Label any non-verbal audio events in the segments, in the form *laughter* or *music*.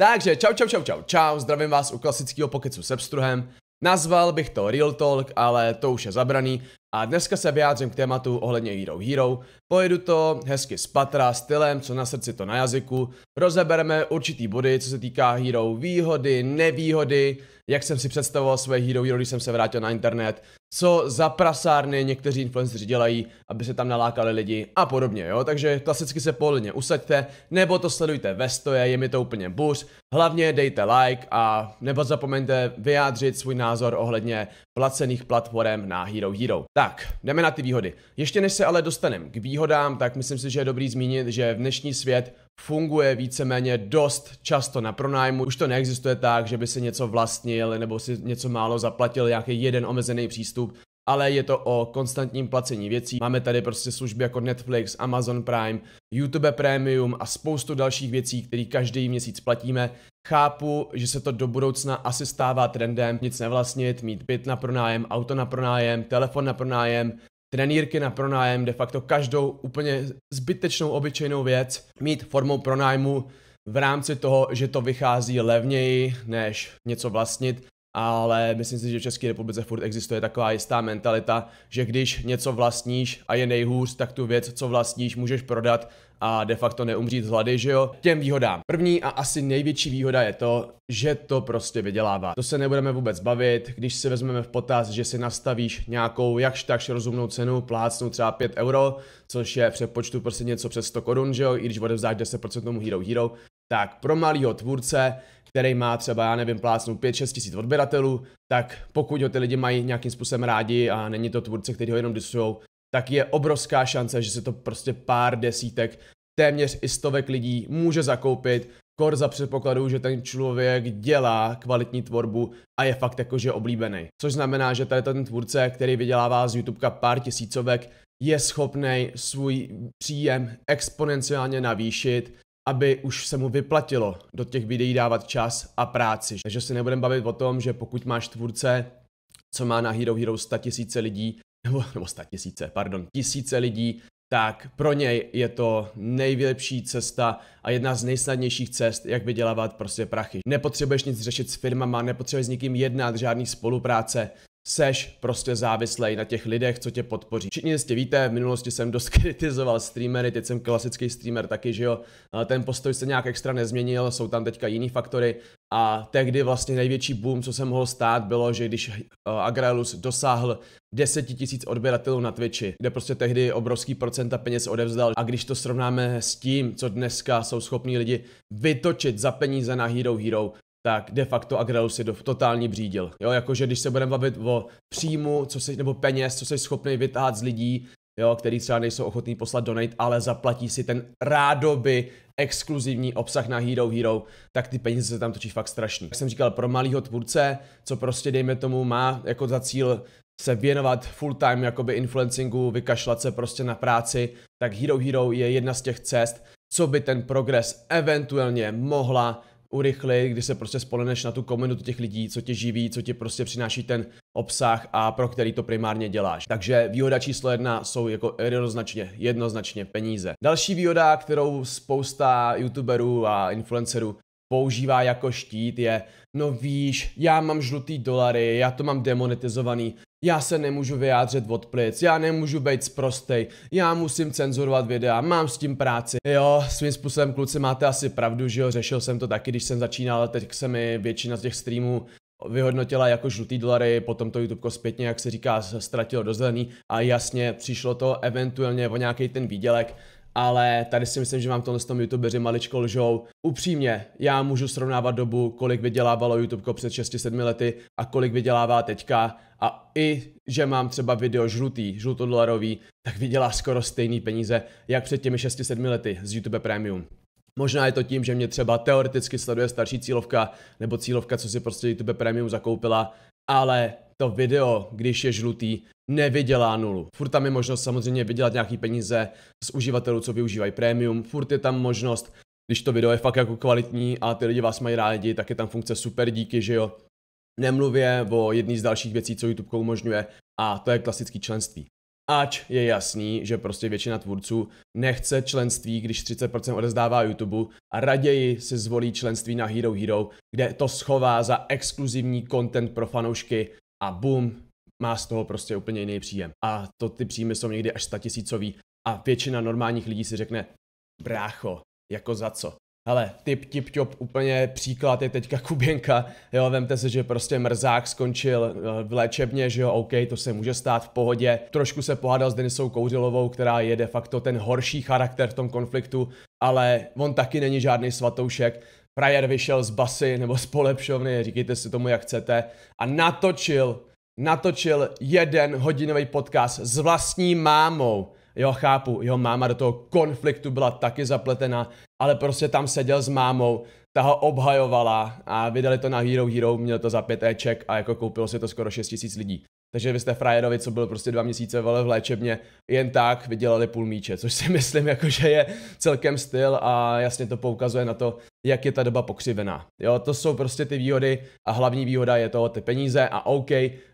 Takže čau, čau, čau, čau, čau, zdravím vás u klasického pokecu se pstruhem. Nazval bych to Real Talk, ale to už je zabraný, a dneska se vyjádřím k tématu ohledně Hero Hero. Pojedu to hezky s patra, stylem, co na srdci, to na jazyku. Rozebereme určitý body, co se týká Hero výhody, nevýhody, jak jsem si představoval své Hero Hero, když jsem se vrátil na internet, co za prasárny někteří influenceri dělají, aby se tam nalákali lidi a podobně, jo. Takže klasicky se pohledně usaďte, nebo to sledujte ve stoje, je mi to úplně buř. Hlavně dejte like a nebo zapomeňte vyjádřit svůj názor ohledně placených platform na Hero Hero. Tak, jdeme na ty výhody. Ještě než se ale dostaneme k výhodám, tak myslím si, že je dobrý zmínit, že v dnešní svět funguje víceméně dost často na pronájmu. Už to neexistuje tak, že by si něco vlastnil nebo si něco málo zaplatil, nějaký jeden omezený přístup ale je to o konstantním placení věcí. Máme tady prostě služby jako Netflix, Amazon Prime, YouTube Premium a spoustu dalších věcí, které každý měsíc platíme. Chápu, že se to do budoucna asi stává trendem, nic nevlastnit, mít byt na pronájem, auto na pronájem, telefon na pronájem, trenýrky na pronájem, de facto každou úplně zbytečnou obyčejnou věc, mít formou pronájmu v rámci toho, že to vychází levněji než něco vlastnit ale myslím si, že v České republice furt existuje taková jistá mentalita, že když něco vlastníš a je nejhůř, tak tu věc, co vlastníš, můžeš prodat a de facto neumřít z hlady, že jo? Těm výhodám. První a asi největší výhoda je to, že to prostě vydělává. To se nebudeme vůbec bavit, když si vezmeme v potaz, že si nastavíš nějakou jakž takž rozumnou cenu, plácnu třeba 5 euro, což je přepočtu prostě něco přes 100 korun, že jo? I když odevzáš 10% tomu Hero Hero, tak pro malého tvůrce který má třeba, já nevím, plácnu 5-6 tisíc odběratelů, tak pokud ho ty lidi mají nějakým způsobem rádi a není to tvůrce, který ho jenom disujou, tak je obrovská šance, že se to prostě pár desítek, téměř i stovek lidí může zakoupit, kor za předpokladu, že ten člověk dělá kvalitní tvorbu a je fakt jakože oblíbený. Což znamená, že tady ten tvůrce, který vydělává z YouTubeka pár tisícovek, je schopný svůj příjem exponenciálně navýšit aby už se mu vyplatilo do těch videí dávat čas a práci. Takže se nebudeme bavit o tom, že pokud máš tvůrce, co má na Hero Hero 100 tisíce lidí, nebo, nebo 100 tisíce, pardon, tisíce lidí, tak pro něj je to nejlepší cesta a jedna z nejsnadnějších cest, jak vydělávat prostě prachy. Nepotřebuješ nic řešit s firmama, nepotřebuješ s nikým jednat, žádný spolupráce, seš prostě závislý na těch lidech, co tě podpoří. Všichni jistě víte, v minulosti jsem dost *laughs* kritizoval streamery, teď jsem klasický streamer taky, že jo. Ten postoj se nějak extra nezměnil, jsou tam teďka jiný faktory. A tehdy vlastně největší boom, co se mohl stát, bylo, že když eh, Agrelus dosáhl 10 000 odběratelů na Twitchi, kde prostě tehdy obrovský procenta peněz odevzdal. A když to srovnáme s tím, co dneska jsou schopní lidi vytočit za peníze na Hero Hero, tak de facto Agrelus je do totální břídil. Jo, jakože když se budeme bavit o příjmu, co si, nebo peněz, co jsi schopný vytáhat z lidí, jo, který třeba nejsou ochotní poslat donate, ale zaplatí si ten rádoby exkluzivní obsah na Hero Hero, tak ty peníze se tam točí fakt strašný. Jak jsem říkal, pro malého tvůrce, co prostě dejme tomu má jako za cíl se věnovat full time jakoby influencingu, vykašlat se prostě na práci, tak Hero Hero je jedna z těch cest, co by ten progres eventuálně mohla urychlit, kdy se prostě spoleneš na tu komunitu těch lidí, co tě živí, co ti prostě přináší ten obsah a pro který to primárně děláš. Takže výhoda číslo jedna jsou jako jednoznačně, jednoznačně peníze. Další výhoda, kterou spousta youtuberů a influencerů používá jako štít je, no víš, já mám žlutý dolary, já to mám demonetizovaný, já se nemůžu vyjádřit od plic, já nemůžu být sprostej, já musím cenzurovat videa, mám s tím práci. Jo, svým způsobem kluci máte asi pravdu, že jo, řešil jsem to taky, když jsem začínal, teď se mi většina z těch streamů vyhodnotila jako žlutý dolary, potom to YouTube zpětně, jak se říká, ztratilo do zelený a jasně přišlo to eventuálně o nějaký ten výdělek, ale tady si myslím, že vám tohle tom youtubeři maličko lžou. Upřímně, já můžu srovnávat dobu, kolik vydělávalo YouTube před 6-7 lety a kolik vydělává teďka a i, že mám třeba video žlutý, žlutodolarový, tak vydělá skoro stejný peníze, jak před těmi 6-7 lety z YouTube Premium. Možná je to tím, že mě třeba teoreticky sleduje starší cílovka, nebo cílovka, co si prostě YouTube Premium zakoupila, ale to video, když je žlutý, nevydělá nulu. Furt tam je možnost samozřejmě vydělat nějaký peníze z uživatelů, co využívají premium, furt je tam možnost, když to video je fakt jako kvalitní a ty lidi vás mají rádi, tak je tam funkce super díky, že jo. Nemluvě o jedný z dalších věcí, co YouTube umožňuje a to je klasický členství. Ač je jasný, že prostě většina tvůrců nechce členství, když 30% odezdává YouTube a raději si zvolí členství na Hero Hero, kde to schová za exkluzivní content pro fanoušky a boom, má z toho prostě úplně jiný příjem. A to ty příjmy jsou někdy až statisícový a většina normálních lidí si řekne, brácho, jako za co? Ale tip tip top úplně příklad je teďka Kuběnka, jo, vemte si, že prostě mrzák skončil eh, v léčebně, že jo, OK, to se může stát v pohodě. Trošku se pohádal s Denisou Kouřilovou, která je de facto ten horší charakter v tom konfliktu, ale on taky není žádný svatoušek. Prajer vyšel z basy nebo z polepšovny, říkejte si tomu jak chcete, a natočil natočil jeden hodinový podcast s vlastní mámou. Jo, chápu, jeho máma do toho konfliktu byla taky zapletena, ale prostě tam seděl s mámou, ta ho obhajovala a vydali to na Hero Hero, měl to za pět a jako koupilo si to skoro 6 tisíc lidí. Takže vy jste frajerovi, co byl prostě dva měsíce vole v léčebně, jen tak vydělali půl míče, což si *laughs* myslím, jako, že je celkem styl a jasně to poukazuje na to, jak je ta doba pokřivená. Jo, to jsou prostě ty výhody a hlavní výhoda je toho ty peníze a OK,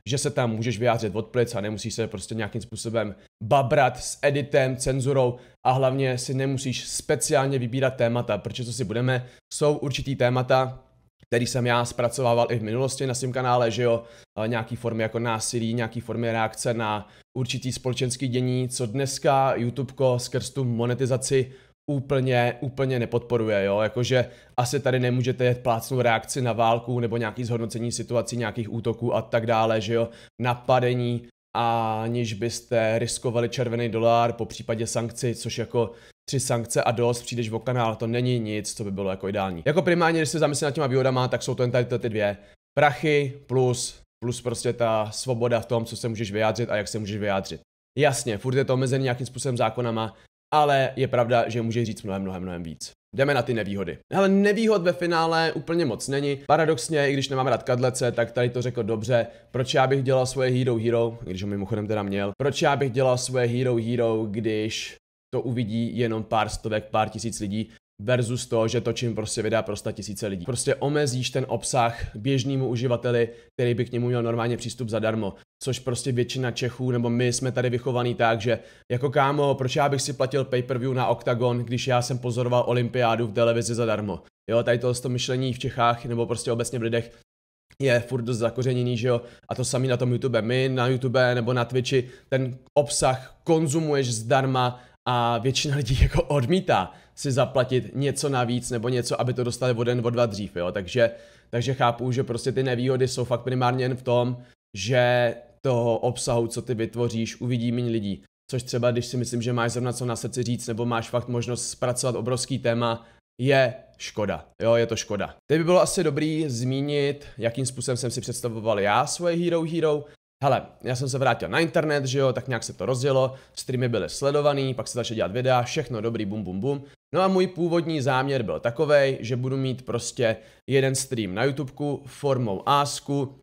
že se tam můžeš vyjádřit od plic a nemusíš se prostě nějakým způsobem babrat s editem, cenzurou a hlavně si nemusíš speciálně vybírat témata, protože co si budeme, jsou určitý témata, který jsem já zpracovával i v minulosti na svém kanále, že jo, nějaký formy jako násilí, nějaký formy reakce na určitý společenský dění, co dneska YouTubeko skrz tu monetizaci úplně, úplně nepodporuje, jo, jakože asi tady nemůžete plácnou reakci na válku nebo nějaký zhodnocení situací, nějakých útoků a tak dále, že jo, napadení, aniž byste riskovali červený dolar po případě sankci, což jako tři sankce a dost, přijdeš o kanál, to není nic, co by bylo jako ideální. Jako primárně, když se zamyslíte nad těma výhodama, tak jsou to jen tady ty dvě. Prachy plus, plus prostě ta svoboda v tom, co se můžeš vyjádřit a jak se můžeš vyjádřit. Jasně, furt je to omezený nějakým způsobem zákonama, ale je pravda, že může říct mnohem, mnohem, mnohem víc. Jdeme na ty nevýhody. Hele, nevýhod ve finále úplně moc není. Paradoxně, i když nemám rád kadlece, tak tady to řekl dobře. Proč já bych dělal svoje Hero Hero, když ho mimochodem teda měl, proč já bych dělal svoje Hero Hero, když to uvidí jenom pár stovek, pár tisíc lidí, versus to, že točím prostě videa pro tisíce lidí. Prostě omezíš ten obsah běžnému uživateli, který by k němu měl normálně přístup zadarmo což prostě většina Čechů, nebo my jsme tady vychovaní tak, že jako kámo, proč já bych si platil pay-per-view na Octagon, když já jsem pozoroval olympiádu v televizi zadarmo. Jo, tady to, to myšlení v Čechách, nebo prostě obecně v lidech, je furt dost zakořeněný, že jo, a to samý na tom YouTube. My na YouTube nebo na Twitchi ten obsah konzumuješ zdarma a většina lidí *laughs* jako odmítá si zaplatit něco navíc nebo něco, aby to dostali o den, o dva dřív, jo, takže, takže chápu, že prostě ty nevýhody jsou fakt primárně jen v tom, že toho obsahu, co ty vytvoříš, uvidí méně lidí. Což třeba, když si myslím, že máš zrovna co na srdci říct, nebo máš fakt možnost zpracovat obrovský téma, je škoda. Jo, je to škoda. Teď by bylo asi dobrý zmínit, jakým způsobem jsem si představoval já svoje Hero Hero. Hele, já jsem se vrátil na internet, že jo, tak nějak se to rozdělo, streamy byly sledovaný, pak se začal dělat videa, všechno dobrý, bum, bum, bum. No a můj původní záměr byl takový, že budu mít prostě jeden stream na YouTubeku formou asku,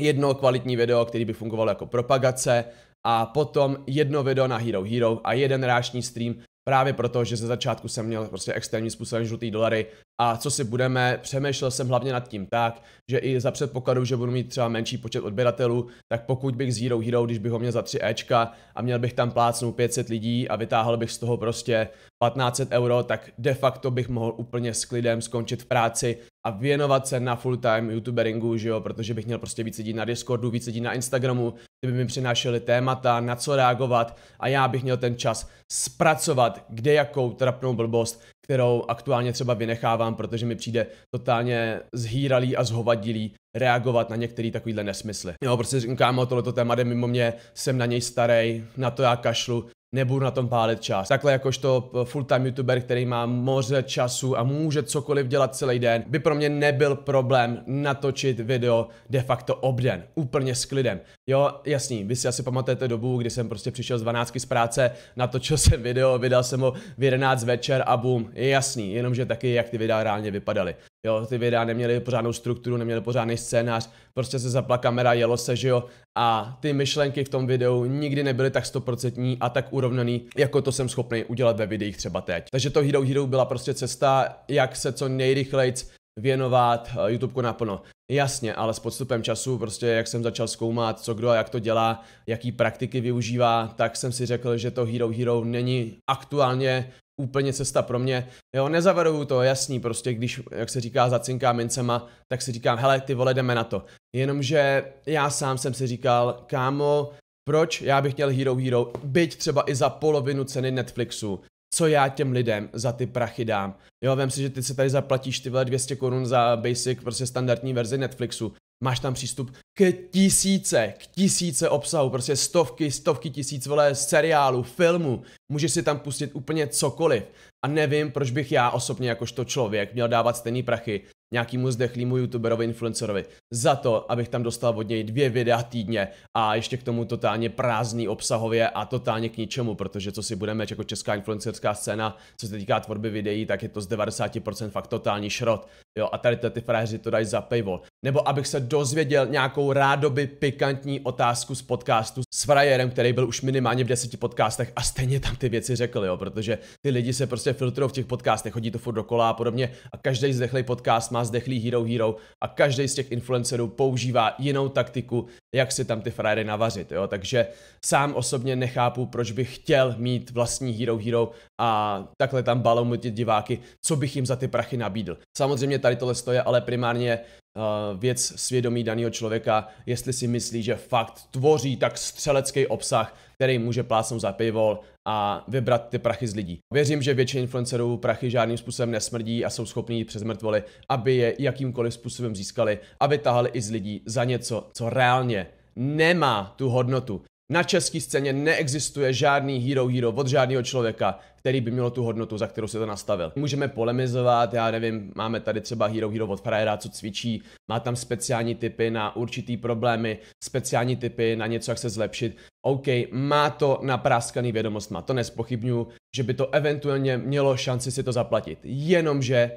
jedno kvalitní video, který by fungovalo jako propagace a potom jedno video na Hero Hero a jeden ráční stream, právě proto, že ze začátku jsem měl prostě externí způsobem žlutý dolary a co si budeme, přemýšlel jsem hlavně nad tím tak, že i za předpokladu, že budu mít třeba menší počet odběratelů, tak pokud bych z Hero Hero, když bych ho měl za 3 Ečka a měl bych tam plácnout 500 lidí a vytáhl bych z toho prostě 1500 euro, tak de facto bych mohl úplně s klidem skončit v práci a věnovat se na full time youtuberingu, že jo, protože bych měl prostě víc lidí na Discordu, víc lidí na Instagramu, ty by mi přinášeli témata, na co reagovat a já bych měl ten čas zpracovat kde jakou trapnou blbost, kterou aktuálně třeba vynechávám, protože mi přijde totálně zhýralý a zhovadilý reagovat na některé takovýhle nesmysly. Jo, prostě říkám, kámo, tohleto téma jde mimo mě, jsem na něj starý, na to já kašlu, nebudu na tom pálit čas. Takhle jakožto eh, full-time youtuber, který má moře času a může cokoliv dělat celý den, by pro mě nebyl problém natočit video de facto obden, úplně s klidem. Jo, jasný, vy si asi pamatujete dobu, kdy jsem prostě přišel z 12 z práce, natočil *laughs* jsem video, vydal jsem ho v 11 večer a bum, jasný, jenomže taky jak ty videa reálně vypadaly. Jo, ty videa neměly pořádnou strukturu, neměly pořádný scénář, prostě se zapla kamera, jelo se, že jo. A ty myšlenky v tom videu nikdy nebyly tak stoprocentní a tak urovnaný, jako to jsem schopný udělat ve videích třeba teď. Takže to Hero Hero byla prostě cesta, jak se co nejrychleji věnovat eh, YouTubeku naplno. Jasně, ale s podstupem času, prostě jak jsem začal zkoumat, co kdo a jak to dělá, jaký praktiky využívá, tak jsem si řekl, že to Hero Hero není aktuálně úplně cesta pro mě. Jo, nezavaruju to, jasný, prostě když, jak se říká, zacinká mincema, tak si říkám, hele, ty vole, jdeme na to. Jenomže já sám jsem si říkal, kámo, proč já bych měl Hero Hero, byť třeba i za polovinu ceny Netflixu, co já těm lidem za ty prachy dám. Jo, vím si, že ty se tady zaplatíš tyhle 200 korun za basic, prostě standardní verzi Netflixu máš tam přístup k tisíce, k tisíce obsahu, prostě stovky, stovky tisíc vole seriálu, filmů, můžeš si tam pustit úplně cokoliv. A nevím, proč bych já osobně jakožto člověk měl dávat stejný prachy nějakému zdechlýmu youtuberovi, influencerovi za to, abych tam dostal od něj dvě videa týdně a ještě k tomu totálně prázdný obsahově a totálně k ničemu, protože co si budeme jako česká influencerská scéna, co se týká tvorby videí, tak je to z 90% fakt totální šrot. Jo, a tady ty frajeři to dají za paywall. Nebo abych se dozvěděl nějakou rádoby pikantní otázku z podcastu s frajerem, který byl už minimálně v deseti podcastech a stejně tam ty věci řekl, jo, protože ty lidi se prostě filtrují v těch podcastech, chodí to furt dokola a podobně a každý zdechlý podcast má zdechlý Hero Hero a každý z těch influencerů používá jinou taktiku, jak si tam ty frajery navařit, jo? takže sám osobně nechápu, proč bych chtěl mít vlastní Hero Hero a takhle tam balomutit diváky, co bych jim za ty prachy nabídl. Samozřejmě tady tohle stojí, ale primárně Eh, věc svědomí daného člověka, jestli si myslí, že fakt tvoří tak střelecký obsah, který může plásnout za paywall a vybrat ty prachy z lidí. Věřím, že většině influencerů prachy žádným způsobem nesmrdí a jsou schopní přes mrtvoli, aby je jakýmkoliv způsobem získali a vytahali i z lidí za něco, co reálně nemá tu hodnotu. Na české scéně neexistuje žádný hero hero od žádného člověka, který by měl tu hodnotu, za kterou se to nastavil. Můžeme polemizovat, já nevím, máme tady třeba hero hero od frajera, co cvičí, má tam speciální typy na určitý problémy, speciální typy na něco, jak se zlepšit. OK, má to napráskaný vědomost, má to nespochybnuju, že by to eventuálně mělo šanci si to zaplatit. Jenomže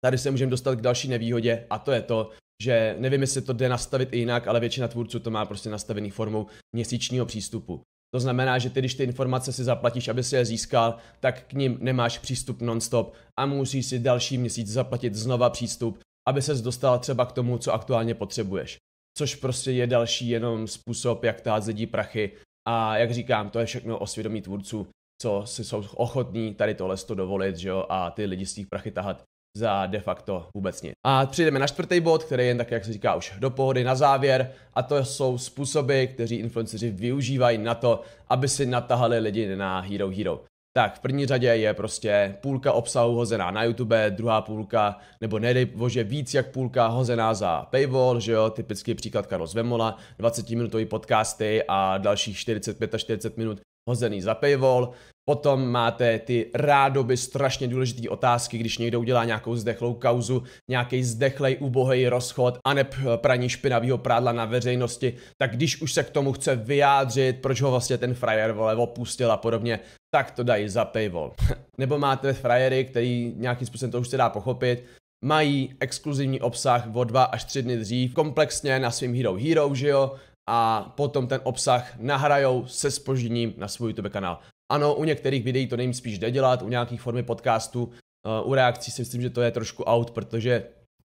tady se můžeme dostat k další nevýhodě a to je to, že nevím, jestli to jde nastavit i jinak, ale většina tvůrců to má prostě nastavený formou měsíčního přístupu. To znamená, že ty, když ty informace si zaplatíš, aby si je získal, tak k ním nemáš přístup nonstop a musíš si další měsíc zaplatit znova přístup, aby ses dostal třeba k tomu, co aktuálně potřebuješ. Což prostě je další jenom způsob, jak tát zedí prachy a jak říkám, to je všechno o svědomí tvůrců, co si jsou ochotní tady tohle to dovolit, že jo, a ty lidi z těch prachy tahat, za de facto vůbec nic. A přijdeme na čtvrtý bod, který je jen tak, jak se říká, už do pohody na závěr, a to jsou způsoby, kteří influenceři využívají na to, aby si natahali lidi na Hero Hero. Tak v první řadě je prostě půlka obsahu hozená na YouTube, druhá půlka, nebo nejde bože víc jak půlka hozená za paywall, že jo, typický příklad Karlo Zvemola, 20 minutový podcasty a dalších 45 a 40 minut hozený za paywall. Potom máte ty rádoby strašně důležité otázky, když někdo udělá nějakou zdechlou kauzu, nějaký zdechlej ubohý rozchod a neb eh, praní špinavého prádla na veřejnosti, tak když už se k tomu chce vyjádřit, proč ho vlastně ten frajer vole opustil a podobně, tak to dají za paywall. *laughs* Nebo máte frajery, který nějakým způsobem to už se dá pochopit, mají exkluzivní obsah o dva až tři dny dřív, komplexně na svým Hero Hero, že jo, a potom ten obsah nahrajou se spožděním na svůj YouTube kanál. Ano, u některých videí to nejím spíš jde dělat, u nějakých formy podcastu, eh, u reakcí si myslím, že to je trošku out, protože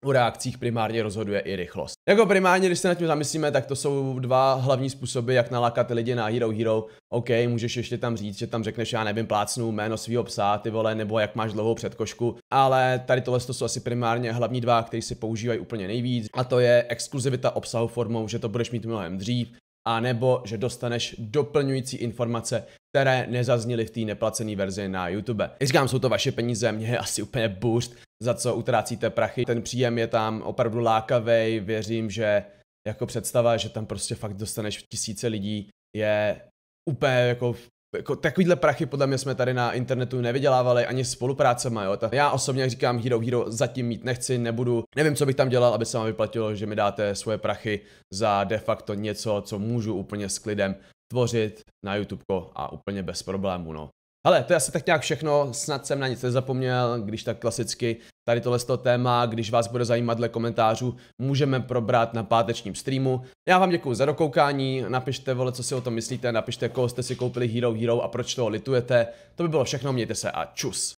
u reakcích primárně rozhoduje i rychlost. Jako primárně, když se nad tím zamyslíme, tak to jsou dva hlavní způsoby, jak nalákat ty lidi na Hero Hero. OK, můžeš ještě tam říct, že tam řekneš, já nevím, plácnu jméno svého psa, ty vole, nebo jak máš dlouhou předkošku, ale tady tohle to jsou asi primárně hlavní dva, které se používají úplně nejvíc, a to je exkluzivita obsahu formou, že to budeš mít mnohem dřív, a nebo že dostaneš doplňující informace, které nezazněly v té neplacené verzi na YouTube. říkám, jsou to vaše peníze, mě je asi úplně boost, za co utrácíte prachy. Ten příjem je tam opravdu lákavý, věřím, že jako představa, že tam prostě fakt dostaneš tisíce lidí, je úplně jako jako takovýhle prachy podle mě jsme tady na internetu nevydělávali ani spoluprácema, jo. Tak já osobně, jak říkám, Hero Hero zatím mít nechci, nebudu. Nevím, co bych tam dělal, aby se vám vyplatilo, že mi dáte svoje prachy za de facto něco, co můžu úplně s klidem tvořit na YouTube a úplně bez problémů, no. Hele, to je asi tak nějak všechno, snad jsem na nic nezapomněl, když tak klasicky tady tohle téma, když vás bude zajímat dle komentářů, můžeme probrat na pátečním streamu. Já vám děkuji za dokoukání, napište vole, co si o tom myslíte, napište, koho jste si koupili Hero Hero a proč toho litujete. To by bylo všechno, mějte se a čus.